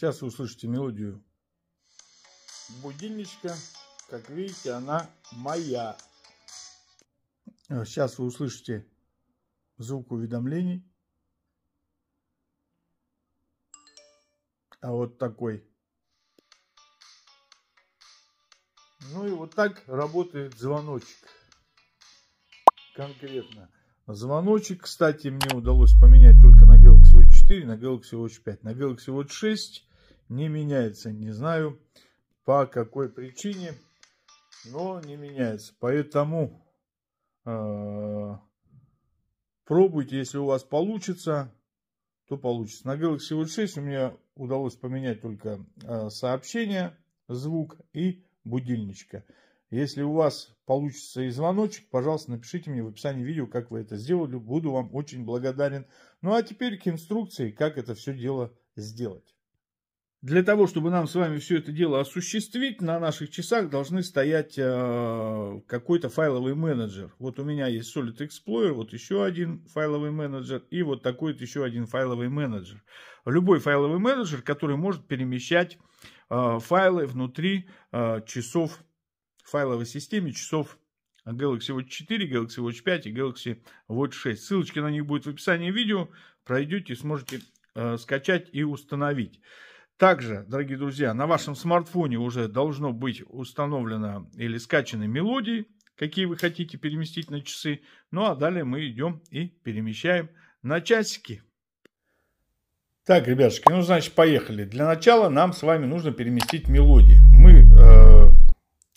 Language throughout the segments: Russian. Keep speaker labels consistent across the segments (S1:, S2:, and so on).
S1: Сейчас вы услышите мелодию будильничка. Как видите, она моя. Сейчас вы услышите звук уведомлений. А вот такой. Ну и вот так работает звоночек. Конкретно. Звоночек, кстати, мне удалось поменять только на Galaxy Watch 4, на Galaxy Watch 5. На Galaxy Watch 6 не меняется. Не знаю по какой причине, но не меняется. Поэтому э, пробуйте, если у вас получится, то получится. На Galaxy Watch 6 у меня удалось поменять только э, сообщение, звук и будильничка. Если у вас получится и звоночек, пожалуйста, напишите мне в описании видео, как вы это сделали. Буду вам очень благодарен. Ну а теперь к инструкции, как это все дело сделать для того, чтобы нам с вами все это дело осуществить, на наших часах должны стоять э, какой-то файловый менеджер. Вот у меня есть Solid Explorer, вот еще один файловый менеджер и вот такой вот еще один файловый менеджер. Любой файловый менеджер, который может перемещать э, файлы внутри э, часов файловой системы, часов Galaxy Watch 4, Galaxy Watch 5 и Galaxy Watch 6. Ссылочки на них будут в описании видео. Пройдете, сможете э, скачать и установить. Также, дорогие друзья, на вашем смартфоне уже должно быть установлено или скачаны мелодии, какие вы хотите переместить на часы. Ну а далее мы идем и перемещаем на часики. Так, ребятушки, ну значит поехали. Для начала нам с вами нужно переместить мелодии. Мы э,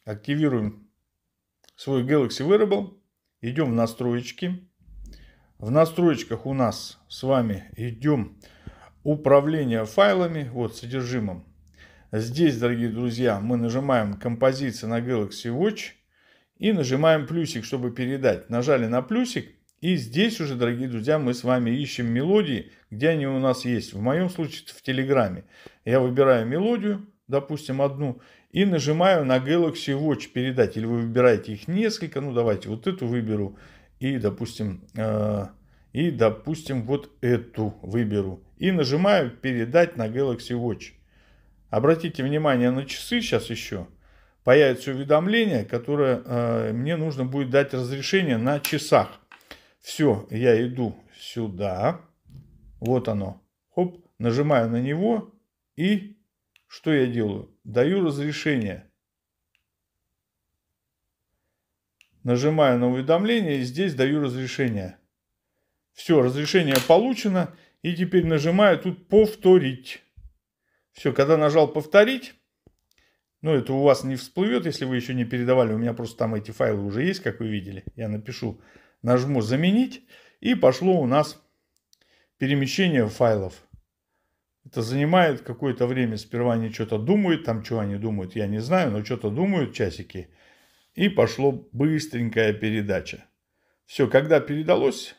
S1: активируем свой Galaxy Wearable, идем в настройки. В настройках у нас с вами идем управление файлами, вот содержимым. Здесь, дорогие друзья, мы нажимаем композиция на Galaxy Watch и нажимаем плюсик, чтобы передать. Нажали на плюсик и здесь уже, дорогие друзья, мы с вами ищем мелодии, где они у нас есть. В моем случае в Телеграме. Я выбираю мелодию, допустим, одну, и нажимаю на Galaxy Watch передать. Или вы выбираете их несколько, ну давайте вот эту выберу. И, допустим, э и, допустим, вот эту выберу. И нажимаю «Передать на Galaxy Watch». Обратите внимание на часы сейчас еще. Появится уведомление, которое э, мне нужно будет дать разрешение на часах. Все, я иду сюда. Вот оно. Хоп, нажимаю на него и что я делаю? Даю разрешение. Нажимаю на уведомление и здесь даю разрешение. Все, разрешение получено. И теперь нажимаю тут повторить. Все, когда нажал повторить, ну это у вас не всплывет, если вы еще не передавали. У меня просто там эти файлы уже есть, как вы видели. Я напишу, нажму заменить. И пошло у нас перемещение файлов. Это занимает какое-то время. Сперва они что-то думают, там что они думают, я не знаю, но что-то думают часики. И пошло быстренькая передача. Все, когда передалось,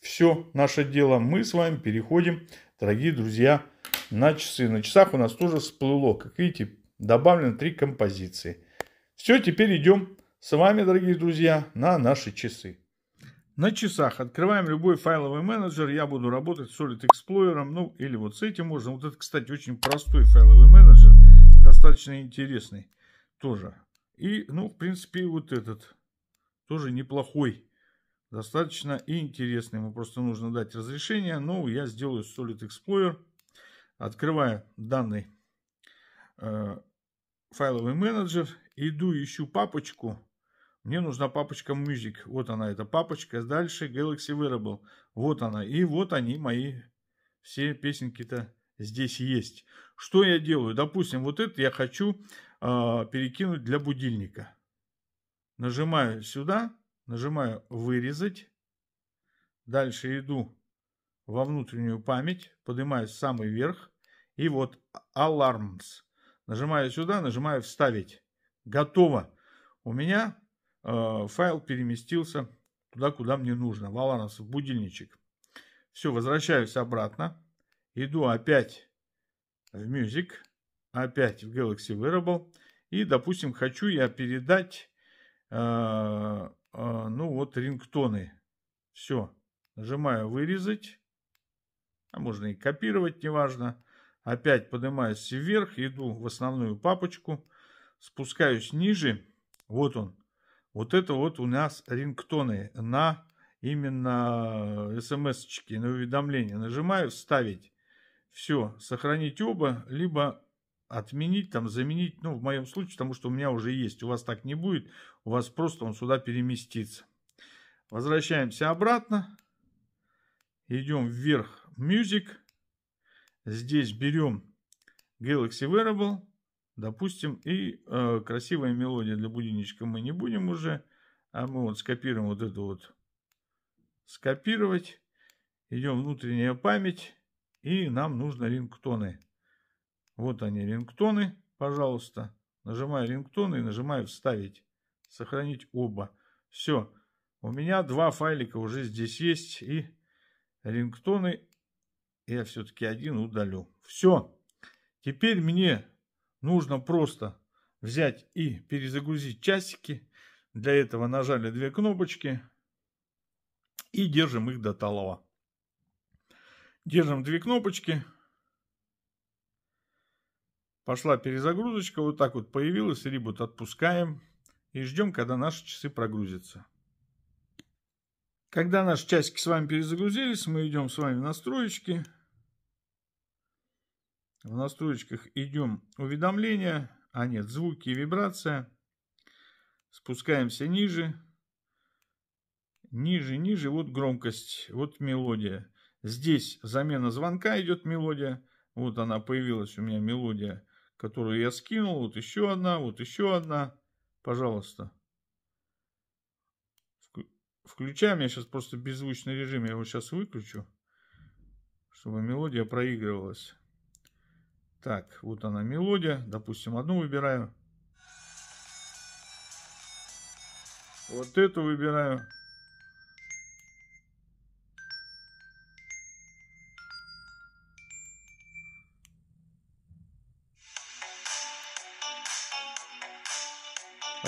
S1: все наше дело. Мы с вами переходим, дорогие друзья, на часы. На часах у нас тоже сплыло. как видите, добавлено три композиции. Все, теперь идем с вами, дорогие друзья, на наши часы. На часах открываем любой файловый менеджер. Я буду работать с Solid Explorer, ну или вот с этим можно. Вот это, кстати, очень простой файловый менеджер, достаточно интересный тоже. И, ну, в принципе, вот этот тоже неплохой достаточно интересный. Ему просто нужно дать разрешение. Ну, я сделаю Solid Explorer. Открываю данный э, файловый менеджер. Иду ищу папочку. Мне нужна папочка Music. Вот она, эта папочка. Дальше Galaxy Wearable. Вот она. И вот они, мои все песенки-то здесь есть. Что я делаю? Допустим, вот это я хочу э, перекинуть для будильника. Нажимаю сюда Нажимаю «Вырезать». Дальше иду во внутреннюю память, поднимаюсь в самый верх. И вот «Alarms». Нажимаю сюда, нажимаю «Вставить». Готово. У меня э, файл переместился туда, куда мне нужно. В Alarms, в будильничек. Все, возвращаюсь обратно. Иду опять в Music, опять в Galaxy Wearable. И, допустим, хочу я передать э, а, ну вот рингтоны. Все. Нажимаю вырезать. А можно и копировать, неважно. Опять поднимаюсь вверх, иду в основную папочку, спускаюсь ниже. Вот он. Вот это вот у нас рингтоны на именно э, смс-очки, на уведомления. Нажимаю «Вставить». Все, сохранить оба, либо отменить, там, заменить, ну, в моем случае, потому что у меня уже есть, у вас так не будет, у вас просто он сюда переместится. Возвращаемся обратно, идем вверх Music, здесь берем Galaxy Wearable, допустим, и э, красивая мелодия для будильничка мы не будем уже, а мы вот скопируем вот эту вот, скопировать, идем внутренняя память, и нам нужно рингтоны. Вот они, рингтоны, пожалуйста. Нажимаю рингтоны и нажимаю «Вставить». Сохранить оба. Все. У меня два файлика уже здесь есть. И рингтоны я все-таки один удалю. Все. Теперь мне нужно просто взять и перезагрузить часики. Для этого нажали две кнопочки и держим их до талого. Держим две кнопочки. Пошла перезагрузочка, вот так вот появилась, Рибут отпускаем и ждем, когда наши часы прогрузятся. Когда наши часики с вами перезагрузились, мы идем с вами в настройки. В настройках идем уведомления, а нет, звуки и вибрация. Спускаемся ниже. Ниже, ниже, вот громкость, вот мелодия. Здесь замена звонка идет мелодия. Вот она появилась у меня мелодия которую я скинул. Вот еще одна, вот еще одна. Пожалуйста. включаем я сейчас просто беззвучный режим. Я его сейчас выключу, чтобы мелодия проигрывалась. Так, вот она мелодия. Допустим, одну выбираю. Вот эту выбираю.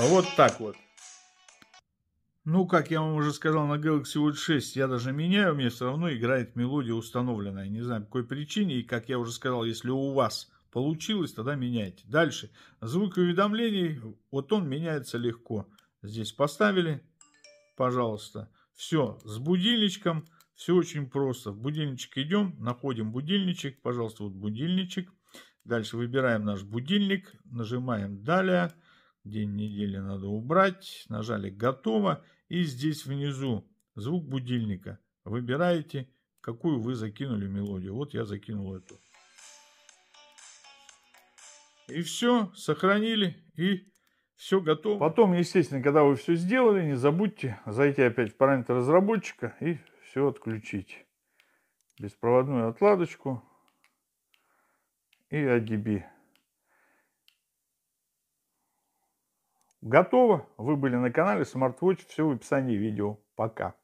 S1: А вот так вот. Ну, как я вам уже сказал, на Galaxy Watch 6 я даже меняю, мне все равно играет мелодия установленная. Не знаю, по какой причине. И, как я уже сказал, если у вас получилось, тогда меняйте. Дальше. Звук уведомлений. Вот он меняется легко. Здесь поставили. Пожалуйста. Все. С будильничком. Все очень просто. В будильничек идем. Находим будильничек. Пожалуйста, вот будильничек. Дальше выбираем наш будильник. Нажимаем «Далее». День недели надо убрать. Нажали «Готово». И здесь внизу звук будильника. Выбираете, какую вы закинули мелодию. Вот я закинул эту. И все, сохранили, и все готово. Потом, естественно, когда вы все сделали, не забудьте зайти опять в параметры разработчика и все отключить. Беспроводную отладочку и ADB. готово. Вы были на канале SmartWatch. Все в описании видео. Пока.